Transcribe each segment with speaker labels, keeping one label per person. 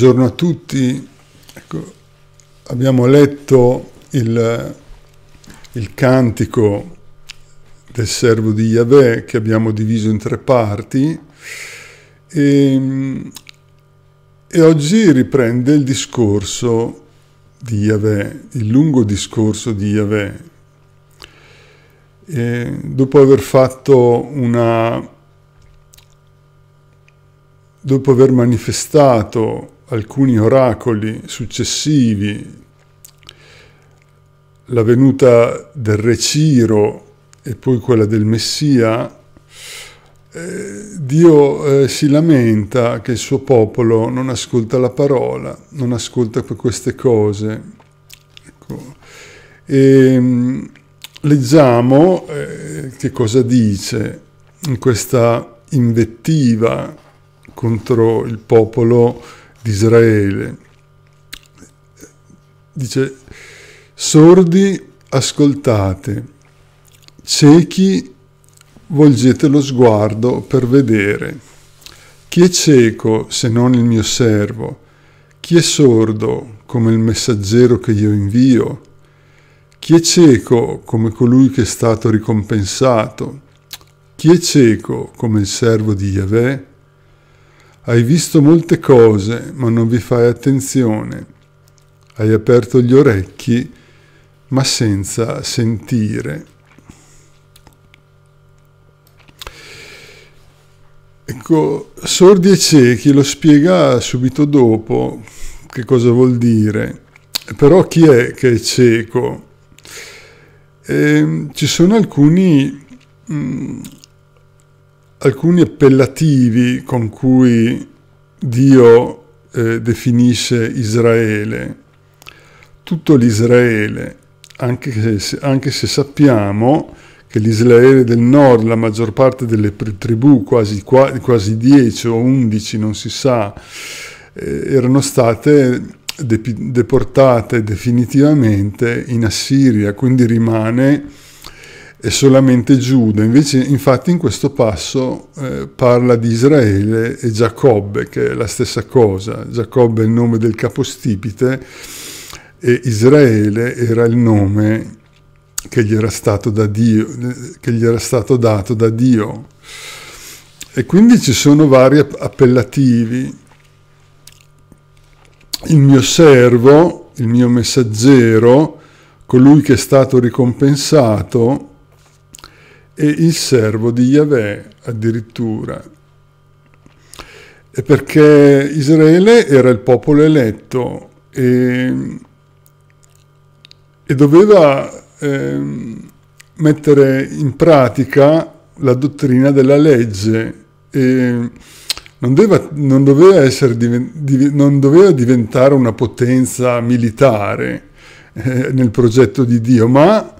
Speaker 1: Buongiorno a tutti. Ecco, abbiamo letto il, il, cantico del servo di Yahweh che abbiamo diviso in tre parti e, ehm, e oggi riprende il discorso di Yahweh, il lungo discorso di Yahweh. E dopo aver fatto una dopo aver manifestato alcuni oracoli successivi, la venuta del Re Ciro e poi quella del Messia, eh, Dio eh, si lamenta che il suo popolo non ascolta la parola, non ascolta queste cose. Ecco. E, ehm, leggiamo eh, che cosa dice in questa invettiva contro il popolo di Israele. Dice, sordi ascoltate, ciechi volgete lo sguardo per vedere. Chi è cieco se non il mio servo? Chi è sordo come il messaggero che io invio? Chi è cieco come colui che è stato ricompensato? Chi è cieco come il servo di Yahweh? Hai visto molte cose, ma non vi fai attenzione. Hai aperto gli orecchi, ma senza sentire. Ecco, sordi e ciechi lo spiega subito dopo che cosa vuol dire. Però chi è che è cieco? E, ehm, ci sono alcuni mh, mm, alcuni appellativi con cui Dio eh, definisce Israele, tutto l'Israele, anche se, anche se sappiamo che l'Israele del nord, la maggior parte delle tribù, quasi, quasi 10 o 11, non si sa, eh, erano state deportate definitivamente in Assiria, quindi rimane è solamente Giuda. Invece, infatti, in questo passo eh, parla di Israele e Giacobbe, che è la stessa cosa. Giacobbe è il nome del capostipite e Israele era il nome che gli era stato, da Dio, che gli era stato dato da Dio. E quindi ci sono vari appellativi. Il mio servo, il mio messaggero, colui che è stato ricompensato, e il servo di Yahweh addirittura. E perché Israele era il popolo eletto e, e doveva eh, mettere in pratica la dottrina della legge e non doveva, non, doveva essere, non doveva diventare una potenza militare eh, nel progetto di Dio, ma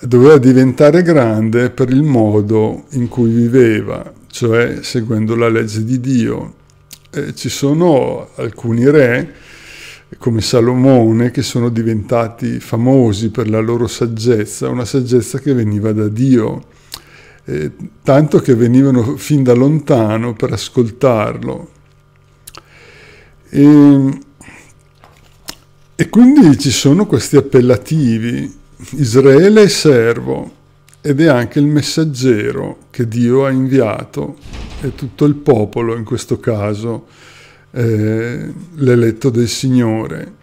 Speaker 1: doveva diventare grande per il modo in cui viveva, cioè seguendo la legge di Dio. Eh, ci sono alcuni re, come Salomone, che sono diventati famosi per la loro saggezza, una saggezza che veniva da Dio, eh, tanto che venivano fin da lontano per ascoltarlo. E, e quindi ci sono questi appellativi Israele è servo ed è anche il messaggero che Dio ha inviato, è tutto il popolo in questo caso, eh, l'eletto del Signore.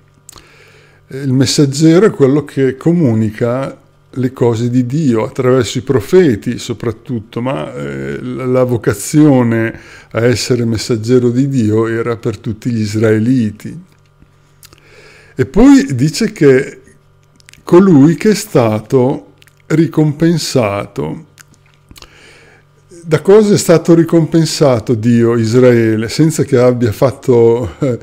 Speaker 1: Il messaggero è quello che comunica le cose di Dio attraverso i profeti soprattutto, ma eh, la vocazione a essere messaggero di Dio era per tutti gli israeliti. E poi dice che colui che è stato ricompensato. Da cosa è stato ricompensato Dio Israele senza che abbia fatto, eh,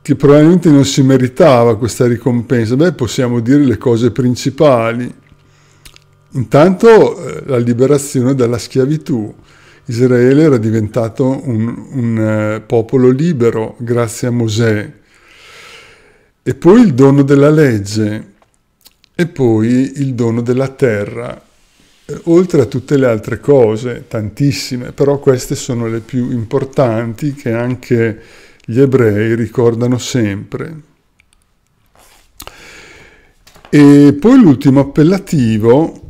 Speaker 1: che probabilmente non si meritava questa ricompensa? Beh, possiamo dire le cose principali. Intanto eh, la liberazione dalla schiavitù. Israele era diventato un, un eh, popolo libero grazie a Mosè e poi il dono della legge, e poi il dono della terra, eh, oltre a tutte le altre cose, tantissime, però queste sono le più importanti che anche gli ebrei ricordano sempre. E poi l'ultimo appellativo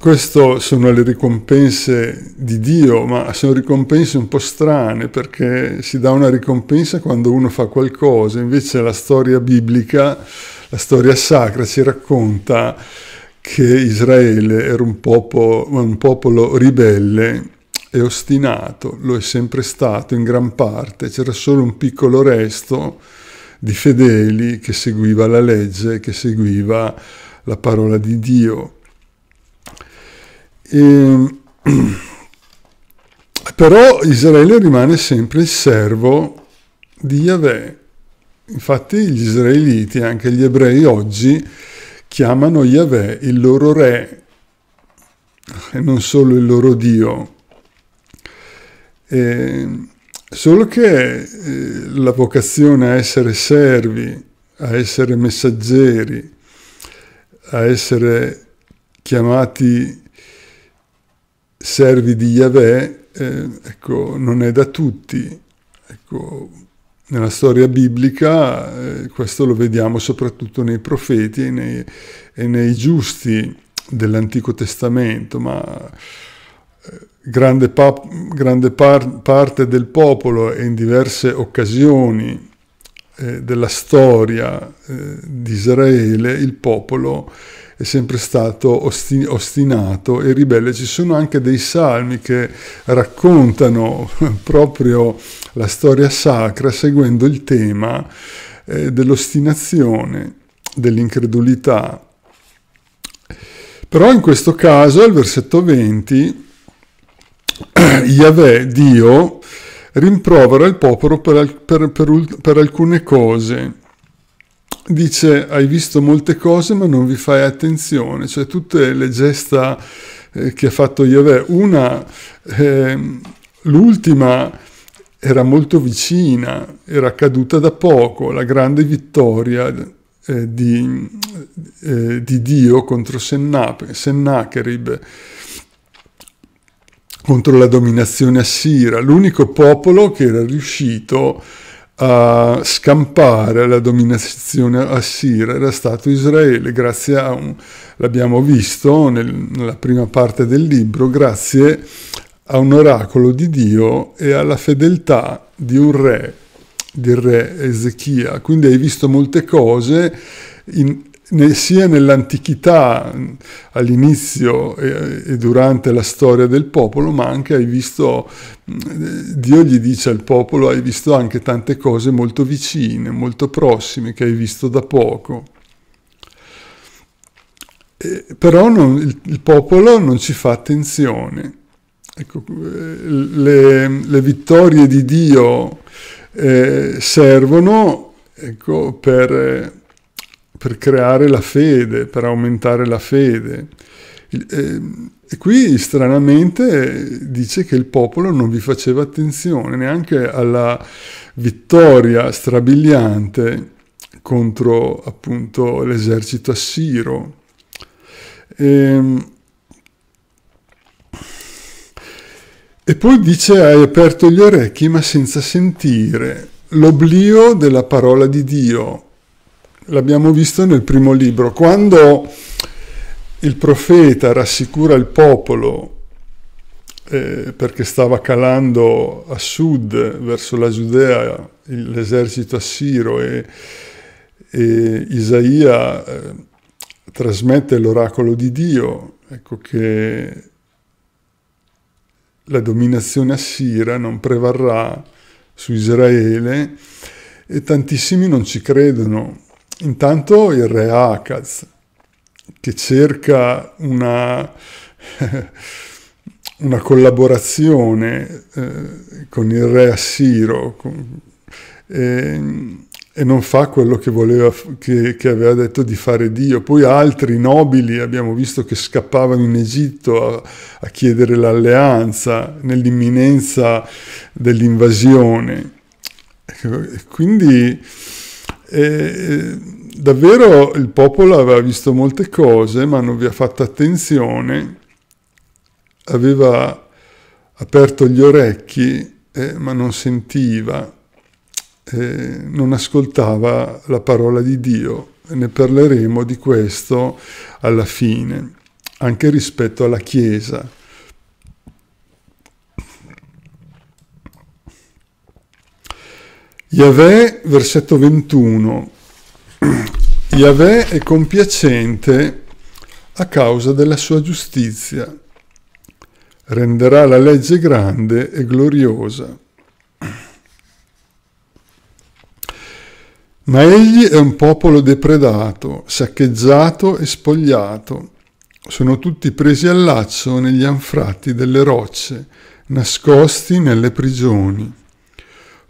Speaker 1: queste sono le ricompense di Dio, ma sono ricompense un po' strane perché si dà una ricompensa quando uno fa qualcosa, invece la storia biblica, la storia sacra ci racconta che Israele era un popolo, un popolo ribelle e ostinato, lo è sempre stato in gran parte, c'era solo un piccolo resto di fedeli che seguiva la legge, che seguiva la parola di Dio. E, ehm, però Israele rimane sempre il servo di Yahweh. Infatti gli israeliti, anche gli ebrei oggi, chiamano Yahweh il loro re e non solo il loro Dio. E, ehm, solo che eh, la vocazione a essere servi, a essere messaggeri, a essere chiamati servi di Yahweh, eh, ecco, non è da tutti. Ecco, nella storia biblica eh, questo lo vediamo soprattutto nei profeti e nei, e nei giusti dell'Antico Testamento, ma eh, grande, pa- grande par- parte del popolo e in diverse occasioni eh, della storia eh, di Israele il popolo è sempre stato ostin- ostinato e ribelle. Ci sono anche dei salmi che raccontano proprio la storia sacra seguendo il tema eh, dell'ostinazione, dell'incredulità. Però in questo caso, al versetto 20, Yahweh, Dio, rimprovera il popolo per, per, per, per alcune cose dice hai visto molte cose ma non vi fai attenzione, cioè tutte le gesta eh, che ha fatto Yahweh. Una, eh, l'ultima era molto vicina, era caduta da poco, la grande vittoria eh, di, eh, di, Dio contro Sennape, Sennacherib contro la dominazione assira, l'unico popolo che era riuscito a a scampare la dominazione assira era stato Israele, grazie a un, l'abbiamo visto nel, nella prima parte del libro, grazie a un oracolo di Dio e alla fedeltà di un re, del re Ezechia. Quindi hai visto molte cose in, sia nell'antichità, all'inizio e, durante la storia del popolo, ma anche hai visto, Dio gli dice al popolo, hai visto anche tante cose molto vicine, molto prossime, che hai visto da poco. però non, il, il, popolo non ci fa attenzione. Ecco, le, le, vittorie di Dio eh, servono ecco, per per creare la fede, per aumentare la fede. Ehm, e qui stranamente dice che il popolo non vi faceva attenzione neanche alla vittoria strabiliante contro appunto l'esercito assiro. E, ehm, e poi dice hai aperto gli orecchi ma senza sentire l'oblio della parola di Dio l'abbiamo visto nel primo libro, quando il profeta rassicura il popolo eh, perché stava calando a sud verso la Giudea l'esercito assiro e, e Isaia eh, trasmette l'oracolo di Dio, ecco che la dominazione assira non prevarrà su Israele e tantissimi non ci credono Intanto il re Akaz, che cerca una, una collaborazione eh, con il re Assiro con, e, e, non fa quello che, voleva, che, che aveva detto di fare Dio. Poi altri nobili abbiamo visto che scappavano in Egitto a, a chiedere l'alleanza nell'imminenza dell'invasione. Ecco, quindi e, davvero il popolo aveva visto molte cose, ma non vi ha fatto attenzione, aveva aperto gli orecchi, eh, ma non sentiva, eh, non ascoltava la parola di Dio. Ne parleremo di questo alla fine, anche rispetto alla Chiesa. Yahweh, versetto 21. Yahweh è compiacente a causa della sua giustizia. Renderà la legge grande e gloriosa. Ma egli è un popolo depredato, saccheggiato e spogliato. Sono tutti presi al laccio negli anfratti delle rocce, nascosti nelle prigioni.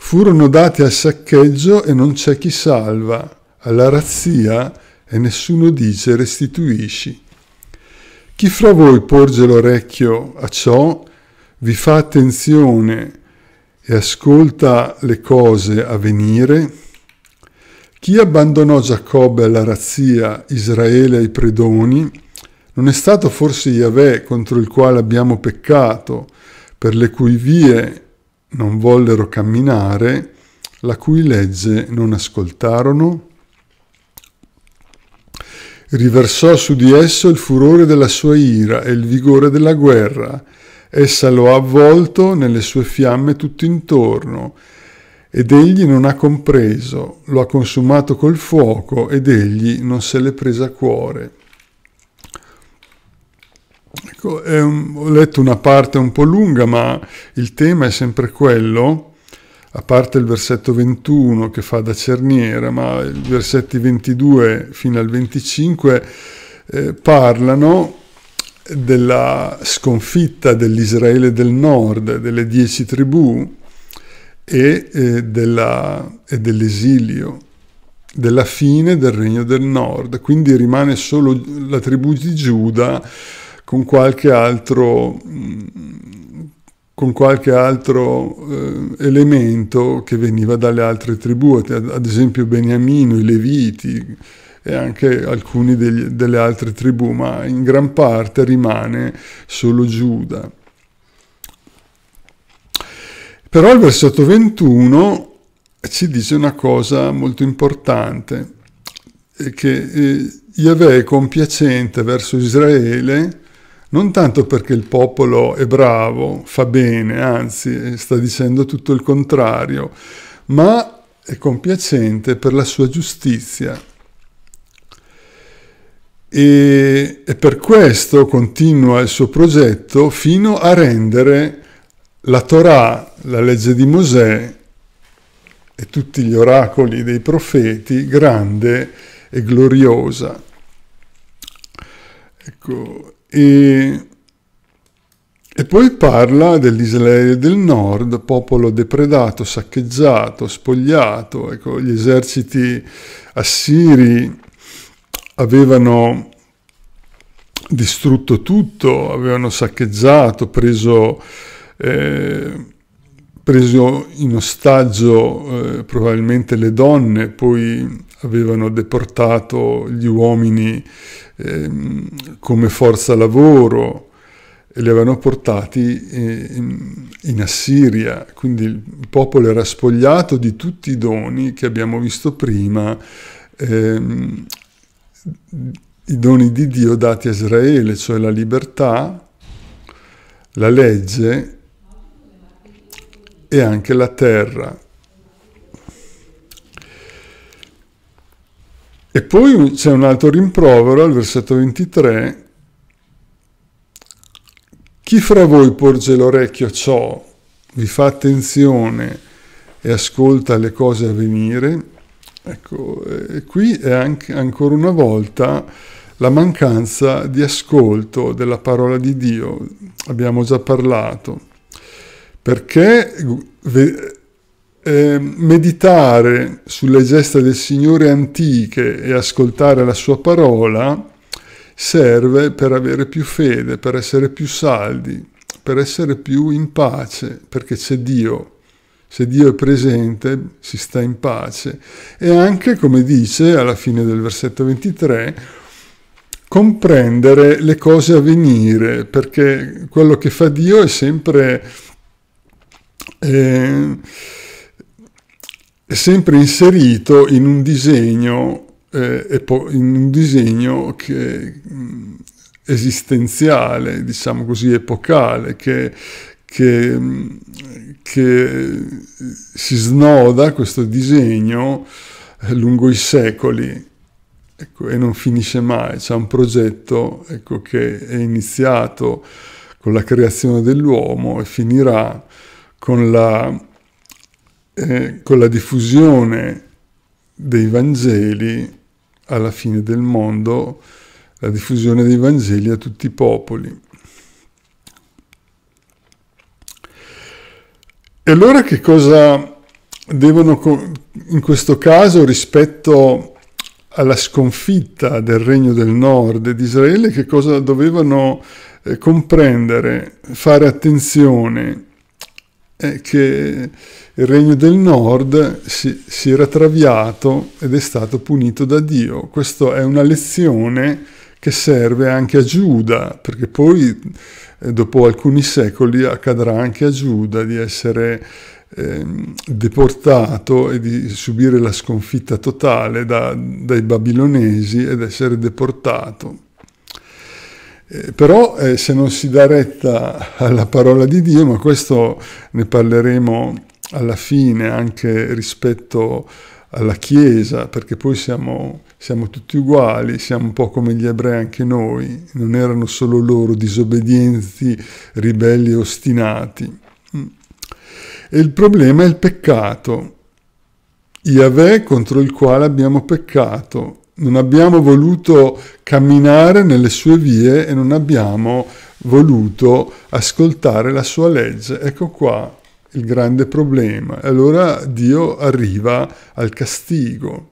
Speaker 1: Furono dati al saccheggio e non c'è chi salva, alla razzia e nessuno dice restituisci. Chi fra voi porge l'orecchio a ciò, vi fa attenzione e ascolta le cose a venire? Chi abbandonò Giacobbe alla razzia, Israele ai predoni, non è stato forse Yahweh contro il quale abbiamo peccato, per le cui vie non vollero camminare, la cui legge non ascoltarono? Riversò su di esso il furore della sua ira e il vigore della guerra. Essa lo ha avvolto nelle sue fiamme tutto intorno ed egli non ha compreso, lo ha consumato col fuoco ed egli non se l'è presa a cuore. Ecco, un, ho letto una parte un po' lunga, ma il tema è sempre quello, a parte il versetto 21 che fa da cerniera, ma i versetti 22 fino al 25 eh, parlano della sconfitta dell'Israele del nord, delle dieci tribù e, eh, della, e dell'esilio della fine del regno del nord, quindi rimane solo la tribù di Giuda con qualche altro, mm, con qualche altro eh, elemento che veniva dalle altre tribù, ad esempio Beniamino, i Leviti e anche alcune delle altre tribù, ma in gran parte rimane solo Giuda. Però il versetto 21 ci dice una cosa molto importante, che eh, Yahweh è compiacente verso Israele non tanto perché il popolo è bravo, fa bene, anzi sta dicendo tutto il contrario, ma è compiacente per la sua giustizia. E, e per questo continua il suo progetto fino a rendere la Torah, la legge di Mosè e tutti gli oracoli dei profeti grande e gloriosa. Ecco, e, e poi parla dell'Israele del nord, popolo depredato, saccheggiato, spogliato. Ecco, gli eserciti assiri avevano distrutto tutto, avevano saccheggiato, preso, eh, preso in ostaggio eh, probabilmente le donne, poi avevano deportato gli uomini ehm, come forza lavoro, e li avevano portati in Assiria, quindi il popolo era spogliato di tutti i doni che abbiamo visto prima, ehm, i doni di Dio dati a Israele, cioè la libertà, la legge e anche la terra. E poi c'è un altro rimprovero al versetto 23. Chi fra voi porge l'orecchio a ciò, vi fa attenzione e ascolta le cose a venire? Ecco, qui è anche, ancora una volta la mancanza di ascolto della parola di Dio. Abbiamo già parlato. Perché eh, meditare sulle gesta del Signore antiche e ascoltare la sua parola serve per avere più fede, per essere più saldi, per essere più in pace, perché c'è Dio. Se Dio è presente si sta in pace. E anche, come dice alla fine del versetto 23, comprendere le cose a venire, perché quello che fa Dio è sempre... Eh, è sempre inserito in un disegno, eh, in un disegno che, mh, mm, esistenziale, diciamo così, epocale, che, che, mh, mm, che si snoda questo disegno eh, lungo i secoli ecco, e non finisce mai. C'è un progetto ecco, che è iniziato con la creazione dell'uomo e finirà con la eh, con la diffusione dei Vangeli alla fine del mondo, la diffusione dei Vangeli a tutti i popoli. E allora che cosa devono, in questo caso, rispetto alla sconfitta del regno del nord di Israele, che cosa dovevano eh, comprendere, fare attenzione, eh, che il regno del nord si, si, era traviato ed è stato punito da Dio. Questa è una lezione che serve anche a Giuda, perché poi eh, dopo alcuni secoli accadrà anche a Giuda di essere ehm, deportato e di subire la sconfitta totale da, dai babilonesi ed essere deportato. Eh, però eh, se non si dà retta alla parola di Dio, ma questo ne parleremo alla fine anche rispetto alla Chiesa, perché poi siamo, siamo, tutti uguali, siamo un po' come gli ebrei anche noi, non erano solo loro disobbedienti, ribelli e ostinati. Mm. E il problema è il peccato, Yahweh contro il quale abbiamo peccato, non abbiamo voluto camminare nelle sue vie e non abbiamo voluto ascoltare la sua legge. Ecco qua il grande problema. E allora Dio arriva al castigo.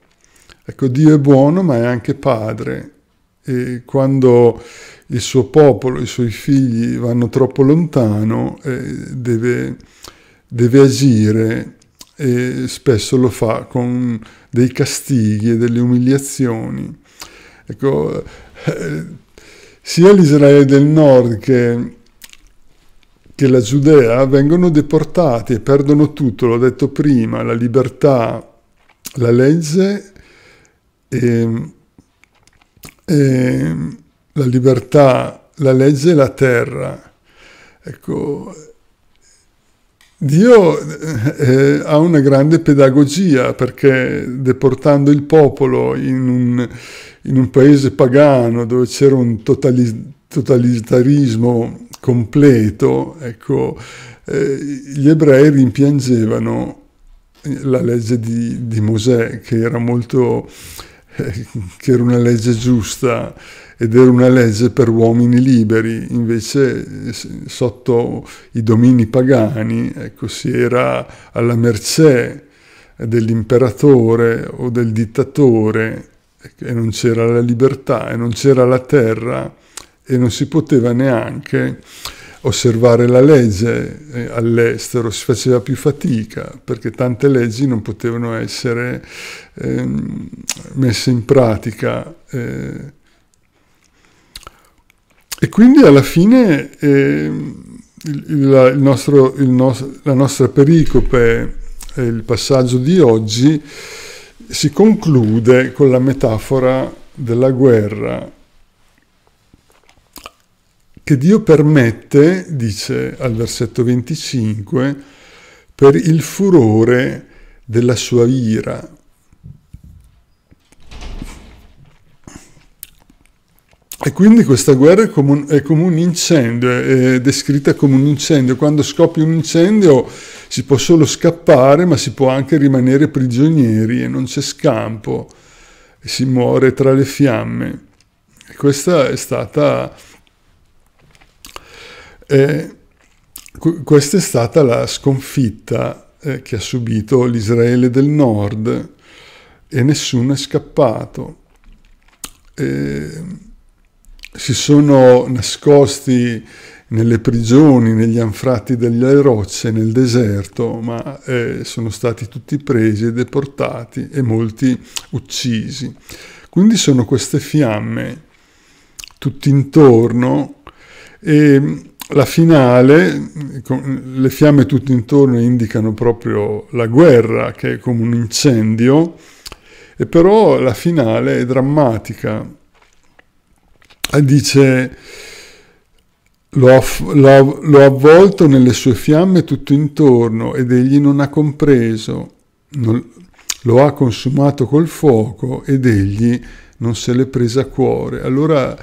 Speaker 1: Ecco, Dio è buono ma è anche padre. E quando il suo popolo, i suoi figli vanno troppo lontano, eh, deve, deve agire e spesso lo fa con dei castighi e delle umiliazioni. Ecco, eh, sia l'Israele del nord che che la Giudea vengono deportati e perdono tutto, l'ho detto prima, la libertà, la legge, e, ehm, e ehm, la libertà, la legge e la terra. Ecco, Dio eh, eh, ha una grande pedagogia perché deportando il popolo in un, in un paese pagano dove c'era un totali, totalitarismo completo, ecco, eh, gli ebrei rimpiangevano la legge di, di Mosè, che era molto eh, che era una legge giusta ed era una legge per uomini liberi, invece sotto i domini pagani ecco, si era alla mercé dell'imperatore o del dittatore e non c'era la libertà e non c'era la terra e non si poteva neanche osservare la legge eh, all'estero, si faceva più fatica perché tante leggi non potevano essere eh, messe in pratica. Eh. E quindi alla fine eh, il, la, il nostro, il nos, la nostra pericope, il passaggio di oggi, si conclude con la metafora della guerra che Dio permette, dice al versetto 25, per il furore della sua ira. E quindi questa guerra è come un, è come un incendio, è descritta come un incendio. Quando scoppia un incendio si può solo scappare, ma si può anche rimanere prigionieri e non c'è scampo, e si muore tra le fiamme. E questa è stata eh, questa è stata la sconfitta eh, che ha subito l'Israele del nord e nessuno è scappato. Eh, si sono nascosti nelle prigioni, negli anfratti delle rocce, nel deserto, ma eh, sono stati tutti presi e deportati e molti uccisi. Quindi sono queste fiamme tutti intorno e la finale, le fiamme tutto intorno indicano proprio la guerra, che è come un incendio, e però la finale è drammatica. Dice, lo ha, lo, lo avvolto nelle sue fiamme tutto intorno ed egli non ha compreso, non, lo ha consumato col fuoco ed egli non se l'è presa a cuore. Allora...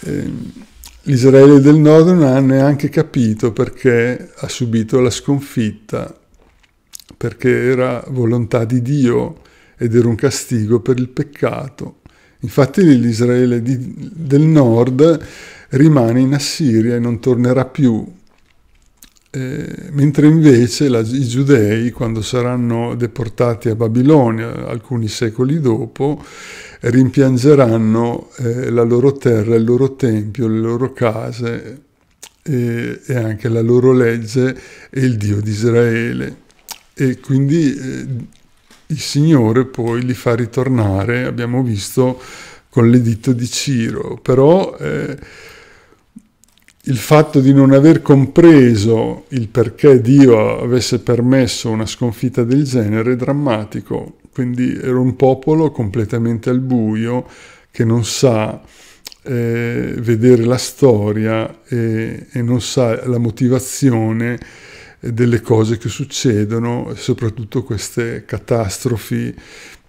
Speaker 1: Eh, L'Israele del Nord non ha neanche capito perché ha subito la sconfitta, perché era volontà di Dio ed era un castigo per il peccato. Infatti l'Israele di, del Nord rimane in Assiria e non tornerà più eh, mentre invece la, i giudei, quando saranno deportati a Babilonia alcuni secoli dopo, rimpiangeranno eh, la loro terra, il loro tempio, le loro case e, eh, e, anche la loro legge e il Dio di Israele. E quindi eh, il Signore poi li fa ritornare, abbiamo visto, con l'editto di Ciro. Però eh, il fatto di non aver compreso il perché Dio avesse permesso una sconfitta del genere è drammatico, quindi era un popolo completamente al buio che non sa eh, vedere la storia e, e non sa la motivazione delle cose che succedono, soprattutto queste catastrofi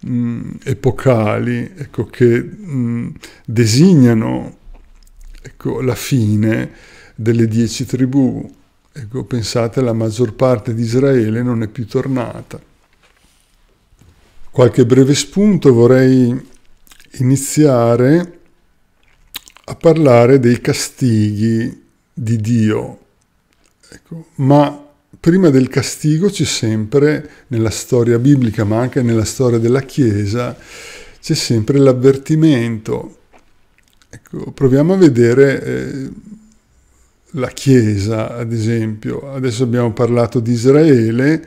Speaker 1: mh, mm, epocali ecco, che mh, mm, designano ecco, la fine delle dieci tribù. Ecco, pensate, la maggior parte di Israele non è più tornata. Qualche breve spunto vorrei iniziare a parlare dei castighi di Dio. Ecco, ma prima del castigo c'è sempre, nella storia biblica, ma anche nella storia della Chiesa, c'è sempre l'avvertimento. Ecco, proviamo a vedere eh, la Chiesa, ad esempio. Adesso abbiamo parlato di Israele.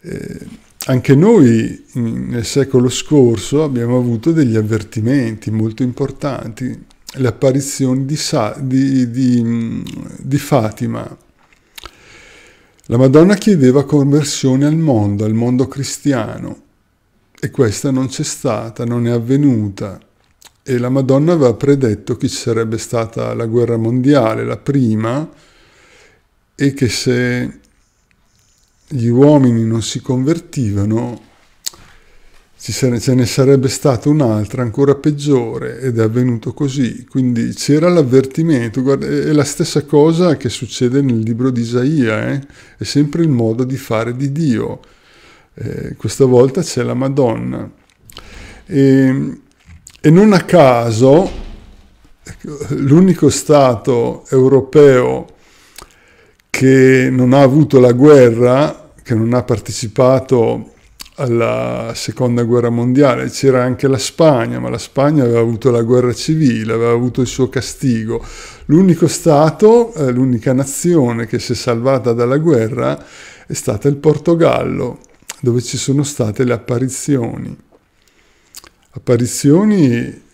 Speaker 1: Eh, anche noi in, nel secolo scorso abbiamo avuto degli avvertimenti molto importanti, le apparizioni di, Sa, di, di, di Fatima. La Madonna chiedeva conversione al mondo, al mondo cristiano, e questa non c'è stata, non è avvenuta e la Madonna aveva predetto che ci sarebbe stata la guerra mondiale, la prima, e che se gli uomini non si convertivano ce ne sarebbe stata un'altra ancora peggiore ed è avvenuto così. Quindi c'era l'avvertimento, guarda, è la stessa cosa che succede nel libro di Isaia, eh? è sempre il modo di fare di Dio. Eh, questa volta c'è la Madonna. E ehm, e non a caso ecco, l'unico Stato europeo che non ha avuto la guerra, che non ha partecipato alla seconda guerra mondiale, c'era anche la Spagna, ma la Spagna aveva avuto la guerra civile, aveva avuto il suo castigo. L'unico Stato, eh, l'unica nazione che si è salvata dalla guerra è stata il Portogallo, dove ci sono state le apparizioni apparizioni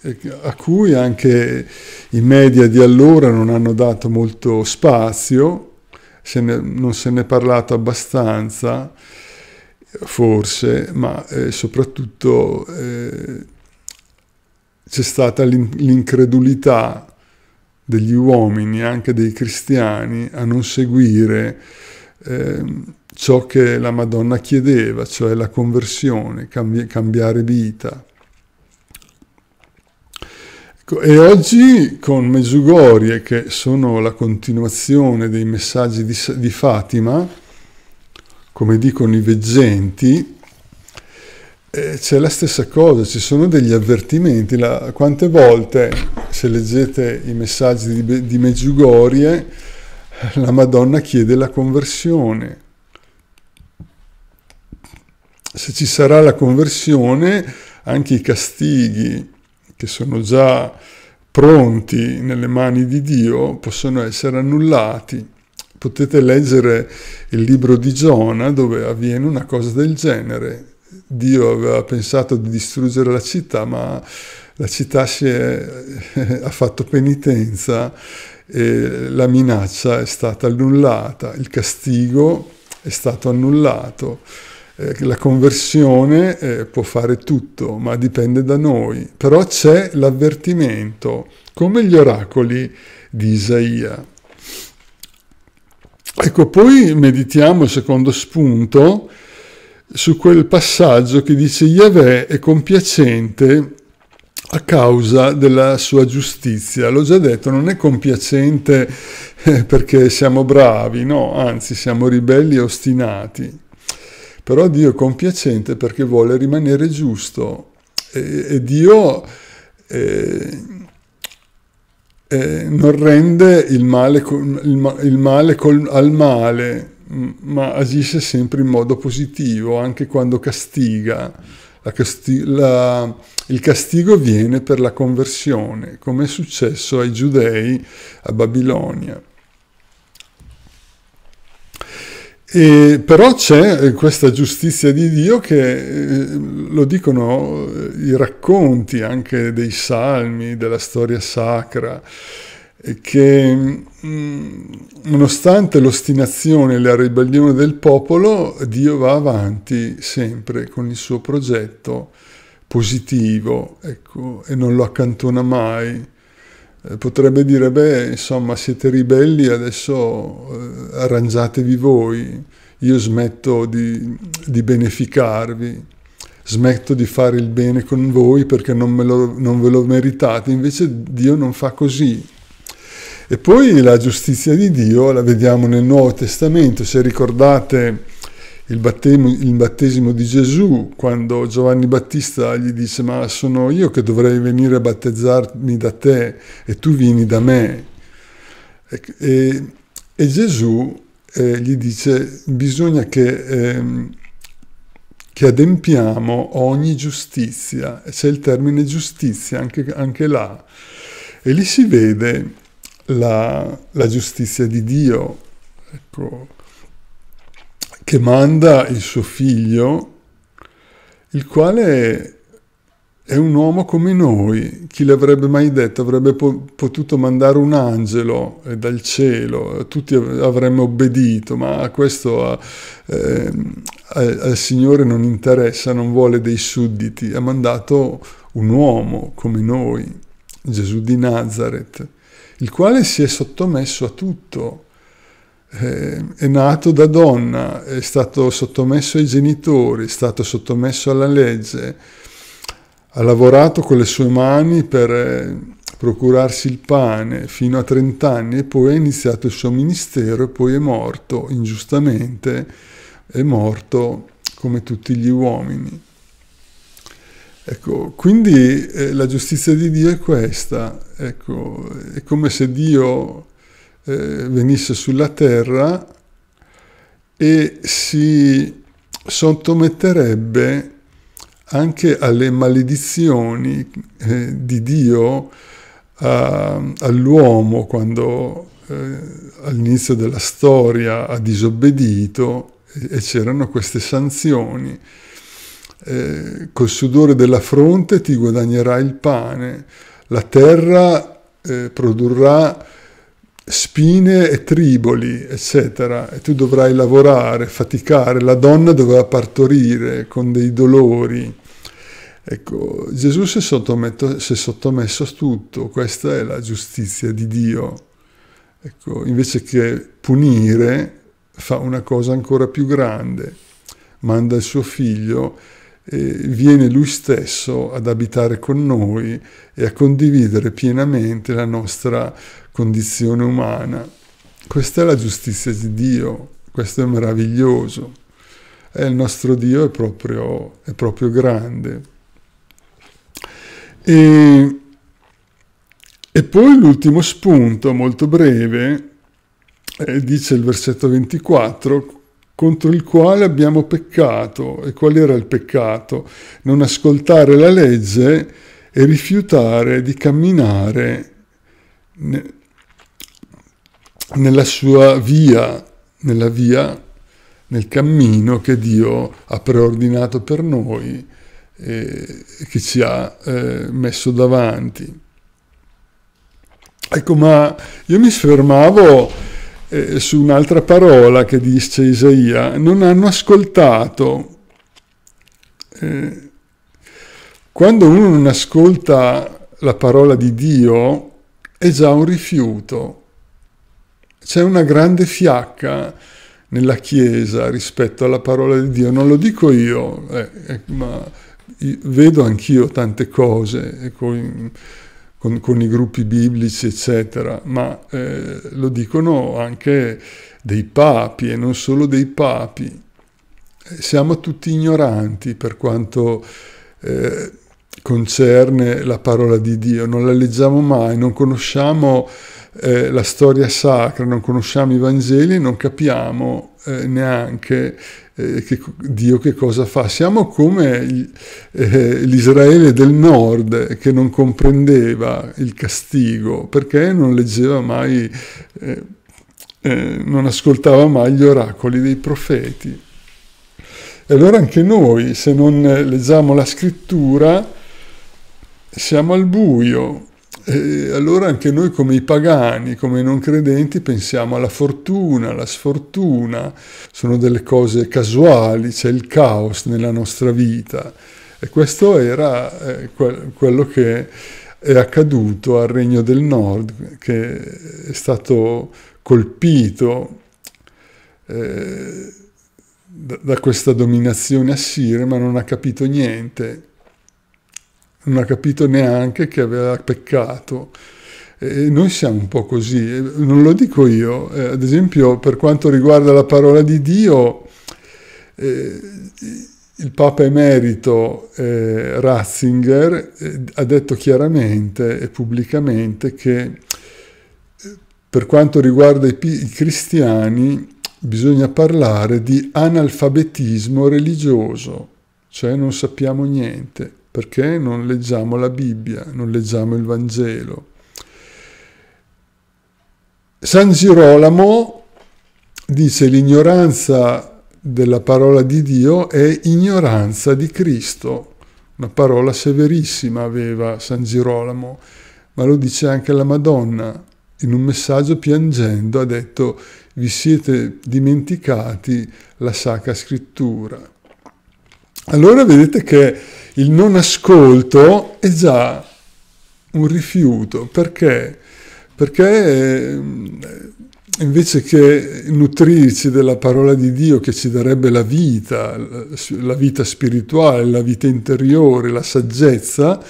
Speaker 1: a cui anche i media di allora non hanno dato molto spazio, se ne, non se ne è parlato abbastanza, forse, ma eh, soprattutto eh, c'è stata l'incredulità degli uomini, anche dei cristiani, a non seguire eh, ciò che la Madonna chiedeva, cioè la conversione, cambi cambiare vita. Ecco, e oggi con Mesugorie, che sono la continuazione dei messaggi di, di Fatima, come dicono i veggenti, eh, c'è la stessa cosa, ci sono degli avvertimenti. La, quante volte, se leggete i messaggi di, di Meggiugorie, la Madonna chiede la conversione. Se ci sarà la conversione, anche i castighi che sono già pronti nelle mani di Dio possono essere annullati. Potete leggere il libro di Giona dove avviene una cosa del genere. Dio aveva pensato di distruggere la città, ma la città è, ha fatto penitenza e la minaccia è stata annullata, il castigo è stato annullato. Eh, la conversione eh, può fare tutto, ma dipende da noi. Però c'è l'avvertimento, come gli oracoli di Isaia. Ecco, poi meditiamo il secondo spunto su quel passaggio che dice Yahweh è compiacente a causa della sua giustizia. L'ho già detto, non è compiacente eh, perché siamo bravi, no, anzi siamo ribelli e ostinati però Dio è compiacente perché vuole rimanere giusto e, e Dio eh, eh, non rende il male, il, il male col, al male, ma agisce sempre in modo positivo, anche quando castiga. La casti- la, il castigo viene per la conversione, come è successo ai giudei a Babilonia. E però c'è eh, questa giustizia di Dio che eh, lo dicono eh, i racconti anche dei salmi, della storia sacra, che mm, nonostante l'ostinazione e la ribellione del popolo, Dio va avanti sempre con il suo progetto positivo ecco, e non lo accantona mai. Eh, potrebbe dire, beh, insomma, siete ribelli, adesso eh, arrangiatevi voi, io smetto di, di, beneficarvi, smetto di fare il bene con voi perché non, lo, non ve lo meritate, invece Dio non fa così. E poi la giustizia di Dio la vediamo nel Nuovo Testamento, se ricordate il battesimo, il battesimo, di Gesù, quando Giovanni Battista gli dice ma sono io che dovrei venire a battezzarmi da te e tu vieni da me. E, e, e Gesù eh, gli dice bisogna che, eh, che, adempiamo ogni giustizia, c'è il termine giustizia anche, anche là. E lì si vede la, la giustizia di Dio. Ecco che manda il suo figlio, il quale è un uomo come noi. Chi l'avrebbe mai detto? Avrebbe potuto mandare un angelo eh, dal cielo, tutti avremmo obbedito, ma a questo eh, al Signore non interessa, non vuole dei sudditi. Ha mandato un uomo come noi, Gesù di Nazareth, il quale si è sottomesso a tutto eh, è nato da donna, è stato sottomesso ai genitori, è stato sottomesso alla legge, ha lavorato con le sue mani per eh, procurarsi il pane fino a 30 anni e poi ha iniziato il suo ministero e poi è morto ingiustamente, è morto come tutti gli uomini. Ecco, quindi eh, la giustizia di Dio è questa, ecco, è come se Dio eh, venisse sulla terra e si sottometterebbe anche alle maledizioni eh, di Dio a, all'uomo quando eh, all'inizio della storia ha disobbedito e, e c'erano queste sanzioni. Eh, col sudore della fronte ti guadagnerai il pane, la terra eh, produrrà spine e triboli, eccetera, e tu dovrai lavorare, faticare, la donna doveva partorire con dei dolori. Ecco, Gesù si è, si è sottomesso a tutto, questa è la giustizia di Dio. Ecco, invece che punire, fa una cosa ancora più grande, manda il suo figlio e viene lui stesso ad abitare con noi e a condividere pienamente la nostra condizione umana. Questa è la giustizia di Dio, questo è meraviglioso. E il nostro Dio è proprio, è proprio grande. E, e poi l'ultimo spunto, molto breve, eh, dice il versetto 24, contro il quale abbiamo peccato. E qual era il peccato? Non ascoltare la legge e rifiutare di camminare nella sua via, nella via, nel cammino che Dio ha preordinato per noi, eh, che ci ha eh, messo davanti. Ecco, ma io mi sfermavo eh, su un'altra parola che dice Isaia, non hanno ascoltato. Eh, quando uno non ascolta la parola di Dio, è già un rifiuto. C'è una grande fiacca nella Chiesa rispetto alla parola di Dio. Non lo dico io, eh, eh, ma vedo anch'io tante cose ecco, eh, in, con, con, i gruppi biblici, eccetera, ma eh, lo dicono anche dei papi e non solo dei papi. Eh, siamo tutti ignoranti per quanto eh, concerne la parola di Dio, non la leggiamo mai, non conosciamo eh, la storia sacra, non conosciamo i Vangeli, non capiamo eh, neanche eh, che, Dio che cosa fa. Siamo come gli, eh, l'Israele del nord che non comprendeva il castigo perché non leggeva mai, eh, eh, non ascoltava mai gli oracoli dei profeti. E allora anche noi, se non leggiamo la scrittura, siamo al buio, e allora anche noi come i pagani, come i non credenti, pensiamo alla fortuna, alla sfortuna, sono delle cose casuali, c'è il caos nella nostra vita. E questo era eh, quello che è accaduto al Regno del Nord, che è stato colpito eh, da questa dominazione assire, ma non ha capito niente non ha capito neanche che aveva peccato. E noi siamo un po' così, non lo dico io, eh, ad esempio per quanto riguarda la parola di Dio, eh, il Papa emerito eh, Ratzinger eh, ha detto chiaramente e pubblicamente che eh, per quanto riguarda i, i cristiani bisogna parlare di analfabetismo religioso, cioè non sappiamo niente perché non leggiamo la Bibbia, non leggiamo il Vangelo. San Girolamo dice l'ignoranza della parola di Dio è ignoranza di Cristo. Una parola severissima aveva San Girolamo, ma lo dice anche la Madonna. In un messaggio piangendo ha detto vi siete dimenticati la Sacra Scrittura allora vedete che il non ascolto è già un rifiuto. Perché? Perché ehm, invece che nutrirci della parola di Dio che ci darebbe la vita, la vita spirituale, la vita interiore, la saggezza,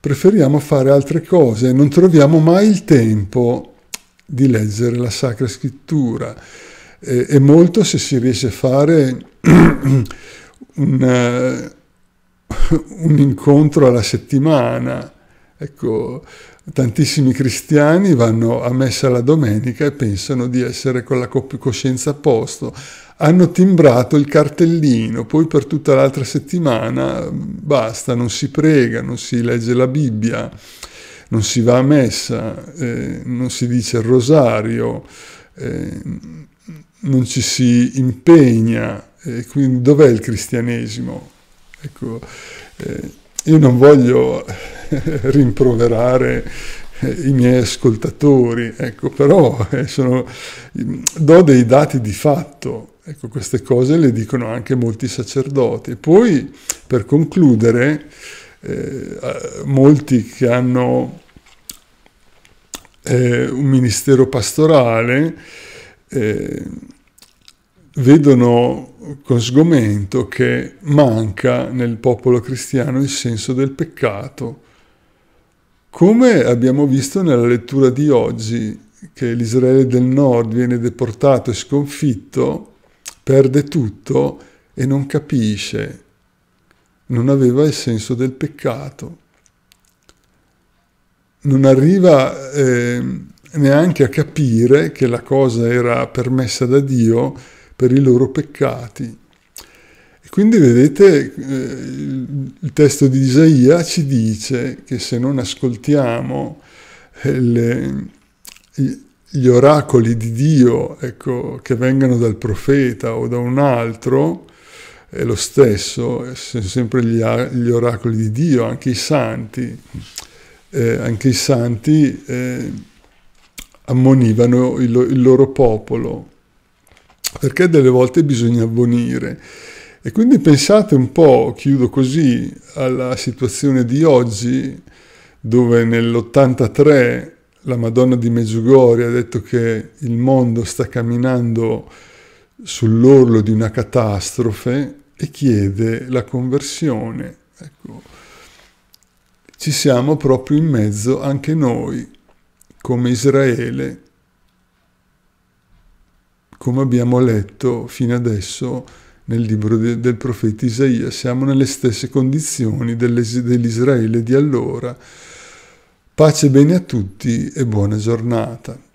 Speaker 1: preferiamo fare altre cose non troviamo mai il tempo di leggere la Sacra Scrittura. E, molto se si riesce a fare un, eh, un incontro alla settimana. Ecco, tantissimi cristiani vanno a messa la domenica e pensano di essere con la coscienza a posto. Hanno timbrato il cartellino, poi per tutta l'altra settimana mm, basta, non si prega, non si legge la Bibbia, non si va a messa, eh, non si dice il rosario, eh, non ci si impegna e eh, quindi dov'è il cristianesimo? Ecco, eh, io non voglio rimproverare eh, i miei ascoltatori, ecco, però eh, sono, mm, do dei dati di fatto, ecco, queste cose le dicono anche molti sacerdoti. Poi, per concludere, eh, molti che hanno eh, un ministero pastorale eh, vedono con sgomento che manca nel popolo cristiano il senso del peccato. Come abbiamo visto nella lettura di oggi, che l'Israele del nord viene deportato e sconfitto, perde tutto e non capisce, non aveva il senso del peccato. Non arriva eh, neanche a capire che la cosa era permessa da Dio per i loro peccati. E quindi vedete, eh, il testo di Isaia ci dice che se non ascoltiamo eh, le, gli oracoli di Dio ecco, che vengano dal profeta o da un altro, è lo stesso, eh, sono sempre gli, gli oracoli di Dio, anche i santi, eh, anche i santi eh, ammonivano il, il loro popolo perché delle volte bisogna avvenire. E quindi pensate un po', chiudo così, alla situazione di oggi, dove nell'83 la Madonna di Meggiugorie ha detto che il mondo sta camminando sull'orlo di una catastrofe e chiede la conversione. Ecco, ci siamo proprio in mezzo anche noi, come Israele, come abbiamo letto fino adesso nel libro de, del profeta Isaia, siamo nelle stesse condizioni dell'Israele di allora. Pace bene a tutti e buona giornata.